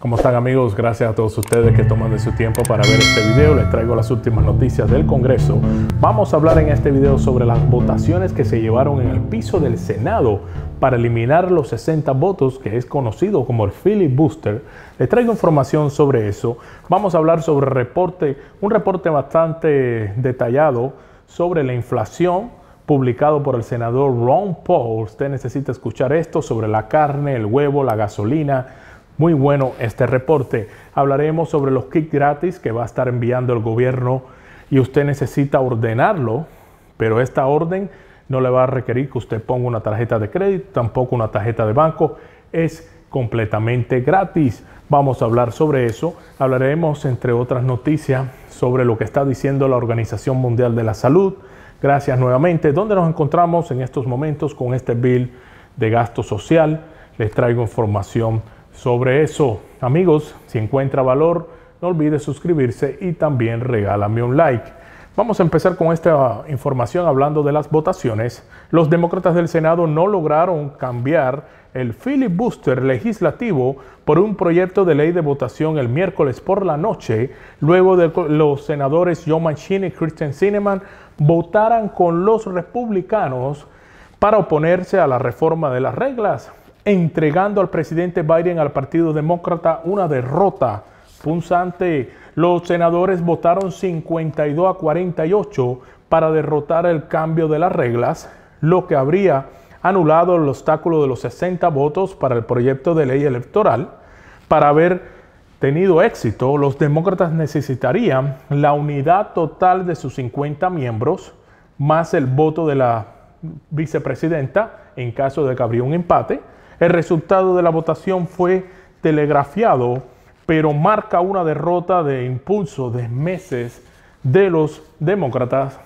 ¿Cómo están amigos? Gracias a todos ustedes que toman de su tiempo para ver este video. Les traigo las últimas noticias del Congreso. Vamos a hablar en este video sobre las votaciones que se llevaron en el piso del Senado para eliminar los 60 votos, que es conocido como el Booster. Les traigo información sobre eso. Vamos a hablar sobre un reporte bastante detallado sobre la inflación publicado por el senador Ron Paul. Usted necesita escuchar esto sobre la carne, el huevo, la gasolina, muy bueno este reporte. Hablaremos sobre los kits gratis que va a estar enviando el gobierno y usted necesita ordenarlo, pero esta orden no le va a requerir que usted ponga una tarjeta de crédito, tampoco una tarjeta de banco. Es completamente gratis. Vamos a hablar sobre eso. Hablaremos, entre otras noticias, sobre lo que está diciendo la Organización Mundial de la Salud. Gracias nuevamente. ¿Dónde nos encontramos en estos momentos con este bill de gasto social? Les traigo información sobre eso. Amigos, si encuentra valor, no olvide suscribirse y también regálame un like. Vamos a empezar con esta información hablando de las votaciones. Los demócratas del Senado no lograron cambiar el filibuster legislativo por un proyecto de ley de votación el miércoles por la noche, luego de que los senadores Joe Manchin y Christian Sineman votaran con los republicanos para oponerse a la reforma de las reglas entregando al presidente Biden al Partido Demócrata una derrota punzante. Los senadores votaron 52 a 48 para derrotar el cambio de las reglas, lo que habría anulado el obstáculo de los 60 votos para el proyecto de ley electoral. Para haber tenido éxito, los demócratas necesitarían la unidad total de sus 50 miembros más el voto de la vicepresidenta en caso de que habría un empate el resultado de la votación fue telegrafiado, pero marca una derrota de impulso de meses de los demócratas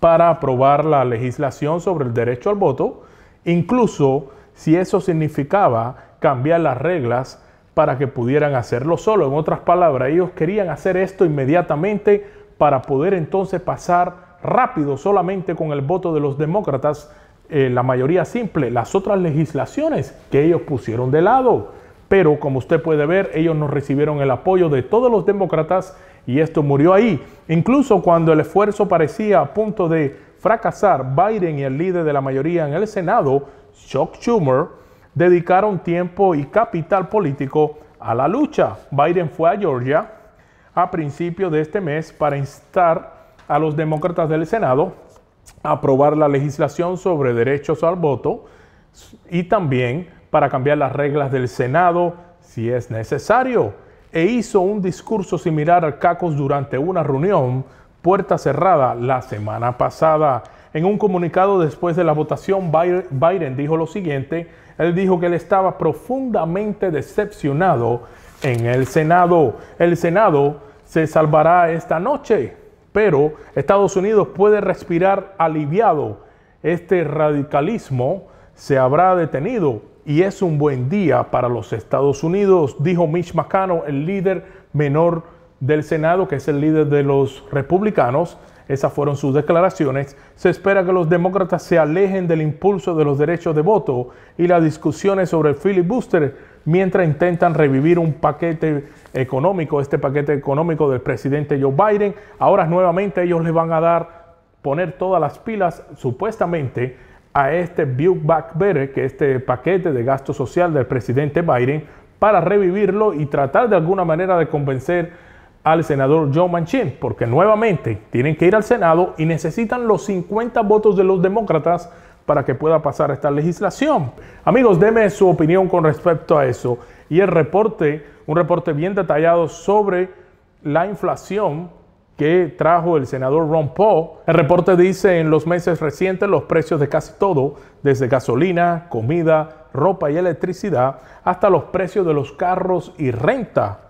para aprobar la legislación sobre el derecho al voto, incluso si eso significaba cambiar las reglas para que pudieran hacerlo solo. En otras palabras, ellos querían hacer esto inmediatamente para poder entonces pasar rápido solamente con el voto de los demócratas eh, la mayoría simple, las otras legislaciones que ellos pusieron de lado. Pero como usted puede ver, ellos no recibieron el apoyo de todos los demócratas y esto murió ahí. Incluso cuando el esfuerzo parecía a punto de fracasar, Biden y el líder de la mayoría en el Senado, Chuck Schumer, dedicaron tiempo y capital político a la lucha. Biden fue a Georgia a principio de este mes para instar a los demócratas del Senado aprobar la legislación sobre derechos al voto y también para cambiar las reglas del Senado si es necesario. E hizo un discurso similar al CACOS durante una reunión puerta cerrada la semana pasada. En un comunicado después de la votación, Biden dijo lo siguiente. Él dijo que él estaba profundamente decepcionado en el Senado. El Senado se salvará esta noche. Pero Estados Unidos puede respirar aliviado. Este radicalismo se habrá detenido y es un buen día para los Estados Unidos, dijo Mitch McConnell, el líder menor del Senado, que es el líder de los republicanos. Esas fueron sus declaraciones. Se espera que los demócratas se alejen del impulso de los derechos de voto y las discusiones sobre el filibuster mientras intentan revivir un paquete económico, este paquete económico del presidente Joe Biden. Ahora nuevamente ellos le van a dar, poner todas las pilas supuestamente a este Build Back Better, que este paquete de gasto social del presidente Biden, para revivirlo y tratar de alguna manera de convencer al senador Joe Manchin, porque nuevamente tienen que ir al Senado y necesitan los 50 votos de los demócratas para que pueda pasar esta legislación. Amigos, deme su opinión con respecto a eso. Y el reporte, un reporte bien detallado sobre la inflación que trajo el senador Ron Paul. El reporte dice en los meses recientes los precios de casi todo, desde gasolina, comida, ropa y electricidad, hasta los precios de los carros y renta.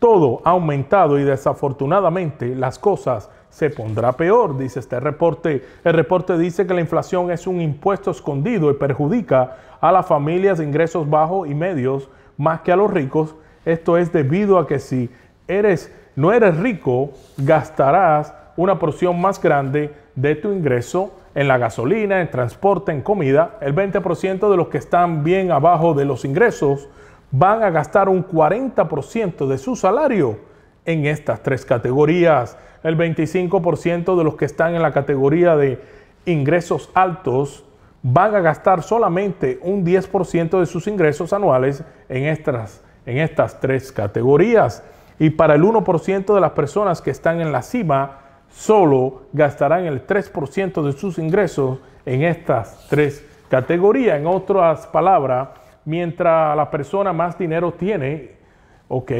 Todo ha aumentado y desafortunadamente las cosas se pondrá peor, dice este reporte. El reporte dice que la inflación es un impuesto escondido y perjudica a las familias de ingresos bajos y medios más que a los ricos. Esto es debido a que si eres no eres rico, gastarás una porción más grande de tu ingreso en la gasolina, en transporte, en comida. El 20% de los que están bien abajo de los ingresos van a gastar un 40% de su salario en estas tres categorías. El 25% de los que están en la categoría de ingresos altos van a gastar solamente un 10% de sus ingresos anuales en estas, en estas tres categorías. Y para el 1% de las personas que están en la cima, solo gastarán el 3% de sus ingresos en estas tres categorías. En otras palabras, mientras la persona más dinero tiene, ok,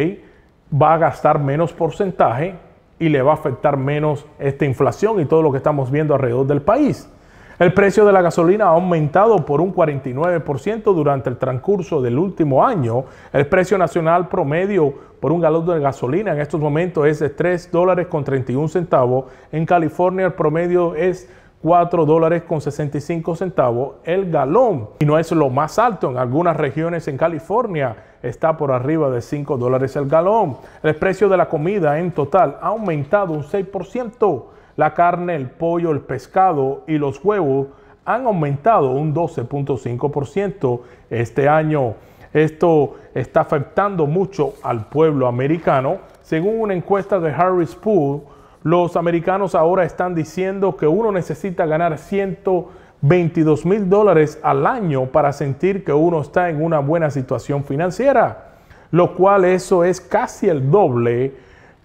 va a gastar menos porcentaje y le va a afectar menos esta inflación y todo lo que estamos viendo alrededor del país. El precio de la gasolina ha aumentado por un 49% durante el transcurso del último año. El precio nacional promedio por un galón de gasolina en estos momentos es de 3 dólares con 31 centavos. En California el promedio es 4 dólares con 65 centavos el galón. Y no es lo más alto, en algunas regiones en California está por arriba de 5 dólares el galón. El precio de la comida en total ha aumentado un 6%. La carne, el pollo, el pescado y los huevos han aumentado un 12.5% este año. Esto está afectando mucho al pueblo americano. Según una encuesta de Harris Pool, los americanos ahora están diciendo que uno necesita ganar 122 mil dólares al año para sentir que uno está en una buena situación financiera, lo cual eso es casi el doble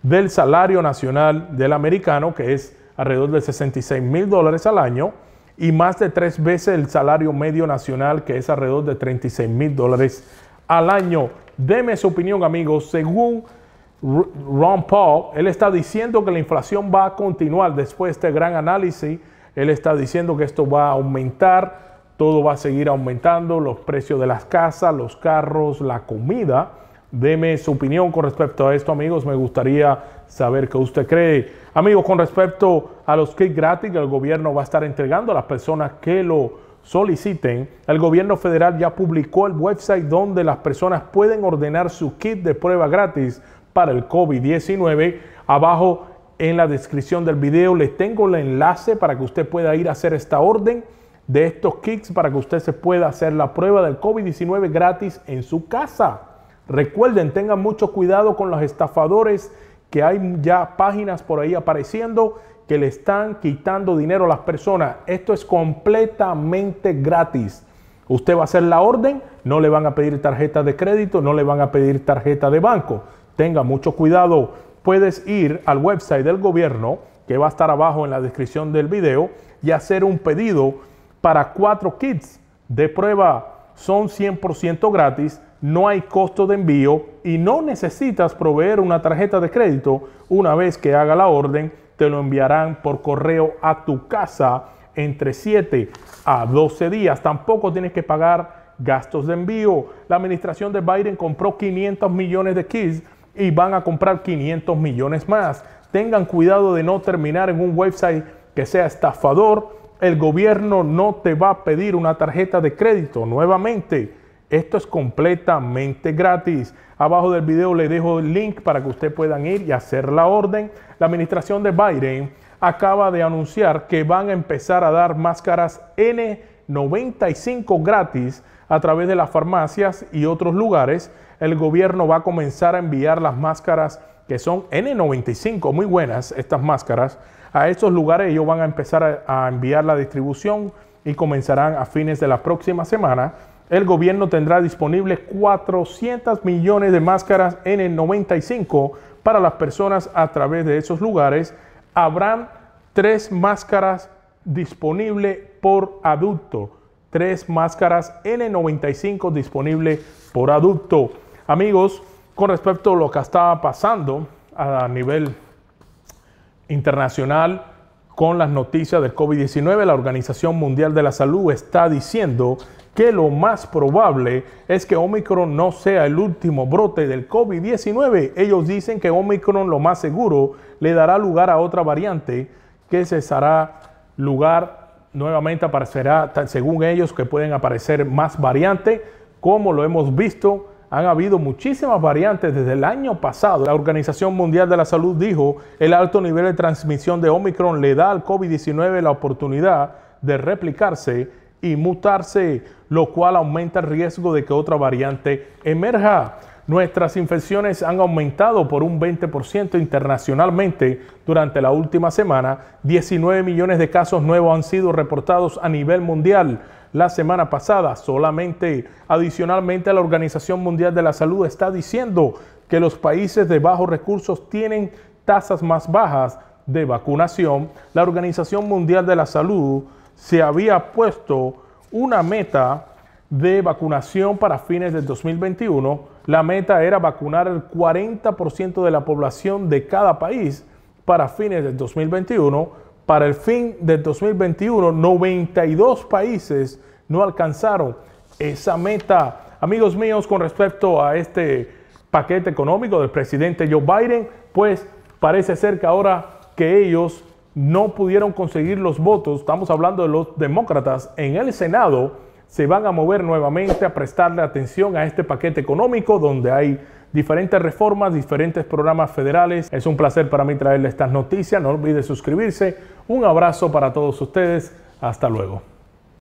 del salario nacional del americano, que es alrededor de 66 mil dólares al año, y más de tres veces el salario medio nacional, que es alrededor de 36 mil dólares al año. Deme su opinión, amigos, según Ron Paul, él está diciendo que la inflación va a continuar después de este gran análisis. Él está diciendo que esto va a aumentar, todo va a seguir aumentando, los precios de las casas, los carros, la comida. Deme su opinión con respecto a esto, amigos. Me gustaría saber qué usted cree. Amigos, con respecto a los kits gratis que el gobierno va a estar entregando a las personas que lo soliciten, el gobierno federal ya publicó el website donde las personas pueden ordenar su kit de prueba gratis para el COVID-19. Abajo en la descripción del video les tengo el enlace para que usted pueda ir a hacer esta orden de estos kits para que usted se pueda hacer la prueba del COVID-19 gratis en su casa. Recuerden, tengan mucho cuidado con los estafadores que hay ya páginas por ahí apareciendo que le están quitando dinero a las personas. Esto es completamente gratis. Usted va a hacer la orden, no le van a pedir tarjeta de crédito, no le van a pedir tarjeta de banco. Tenga mucho cuidado, puedes ir al website del gobierno que va a estar abajo en la descripción del video y hacer un pedido para cuatro kits de prueba. Son 100% gratis, no hay costo de envío y no necesitas proveer una tarjeta de crédito. Una vez que haga la orden, te lo enviarán por correo a tu casa entre 7 a 12 días. Tampoco tienes que pagar gastos de envío. La administración de Biden compró 500 millones de kits y van a comprar 500 millones más. Tengan cuidado de no terminar en un website que sea estafador. El gobierno no te va a pedir una tarjeta de crédito nuevamente. Esto es completamente gratis. Abajo del video le dejo el link para que ustedes puedan ir y hacer la orden. La administración de Biden acaba de anunciar que van a empezar a dar máscaras N95 gratis a través de las farmacias y otros lugares, el gobierno va a comenzar a enviar las máscaras que son N95, muy buenas estas máscaras, a estos lugares ellos van a empezar a, enviar la distribución y comenzarán a fines de la próxima semana. El gobierno tendrá disponible 400 millones de máscaras N95 para las personas a través de esos lugares. Habrán tres máscaras disponibles por adulto tres máscaras N95 disponible por adulto. Amigos, con respecto a lo que estaba pasando a nivel internacional con las noticias del COVID-19, la Organización Mundial de la Salud está diciendo que lo más probable es que Omicron no sea el último brote del COVID-19. Ellos dicen que Omicron lo más seguro le dará lugar a otra variante que cesará lugar nuevamente aparecerá, según ellos, que pueden aparecer más variantes, como lo hemos visto. Han habido muchísimas variantes desde el año pasado. La Organización Mundial de la Salud dijo el alto nivel de transmisión de Omicron le da al COVID-19 la oportunidad de replicarse y mutarse, lo cual aumenta el riesgo de que otra variante emerja. Nuestras infecciones han aumentado por un 20% internacionalmente durante la última semana. 19 millones de casos nuevos han sido reportados a nivel mundial la semana pasada. Solamente adicionalmente la Organización Mundial de la Salud está diciendo que los países de bajos recursos tienen tasas más bajas de vacunación. La Organización Mundial de la Salud se había puesto una meta de vacunación para fines del 2021, la meta era vacunar el 40% de la población de cada país para fines del 2021. Para el fin del 2021, 92 países no alcanzaron esa meta. Amigos míos, con respecto a este paquete económico del presidente Joe Biden, pues parece ser que ahora que ellos no pudieron conseguir los votos, estamos hablando de los demócratas en el Senado, se van a mover nuevamente a prestarle atención a este paquete económico donde hay diferentes reformas, diferentes programas federales. Es un placer para mí traerle estas noticias. No olvide suscribirse. Un abrazo para todos ustedes. Hasta luego.